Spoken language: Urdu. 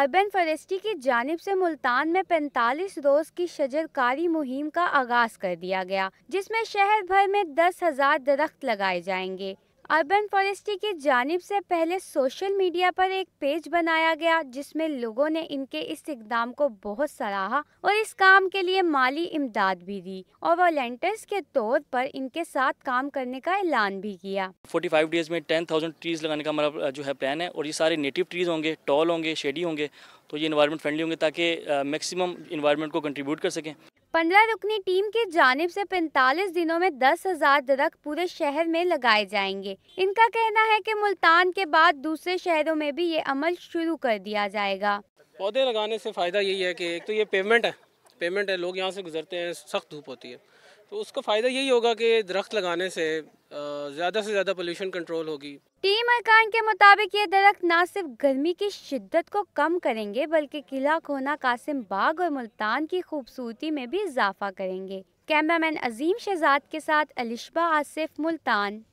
اربن فوریسٹی کی جانب سے ملتان میں پینتالیس روز کی شجر کاری مہم کا آغاز کر دیا گیا جس میں شہر بھر میں دس ہزار درخت لگائے جائیں گے اربن کی جانب سے پہلے سوشل میڈیا پر ایک پیج بنایا گیا جس میں لوگوں نے ان کے اس اقدام کو بہت سراہا اور اس کام کے لیے مالی امداد بھی دی اور کے طور پر ان کے ساتھ کام کرنے کا اعلان بھی کیا 45 ڈیز میں 10,000 ٹریز لگانے کا مطلب، جو ہے ہے پلان اور یہ سارے نیٹیو ٹریز ہوں گے ٹال ہوں ہوں گے گے شیڈی تو یہ انوائرمنٹ فرینڈلی ہوں گے تاکہ میکسیمم انوائرمنٹ کو کر سکیں پندرہ رکنی ٹیم کی جانب سے پینتالیس دنوں میں دس ہزار درخت پورے شہر میں لگائے جائیں گے ان کا کہنا ہے کہ ملتان کے بعد دوسرے شہروں میں بھی یہ عمل شروع کر دیا جائے گا پودے لگانے سے فائدہ یہی ہے کہ ایک تو یہ پیمنٹ ہے پیمنٹ ہے لوگ یہاں سے گزرتے ہیں سخت دھوپ ہوتی ہے تو اس کا فائدہ یہی ہوگا کہ درخت لگانے سے زیادہ سے زیادہ پولیوشن کنٹرول ہوگی ٹیم ارکان کے مطابق یہ درخت نہ صرف گرمی کی شدت کو کم کریں گے بلکہ قلعہ کھونا قاسم باغ اور ملتان کی خوبصورتی میں بھی اضافہ کریں گے کیمرہ مین عظیم شہزاد کے ساتھ الشبہ آصف ملتان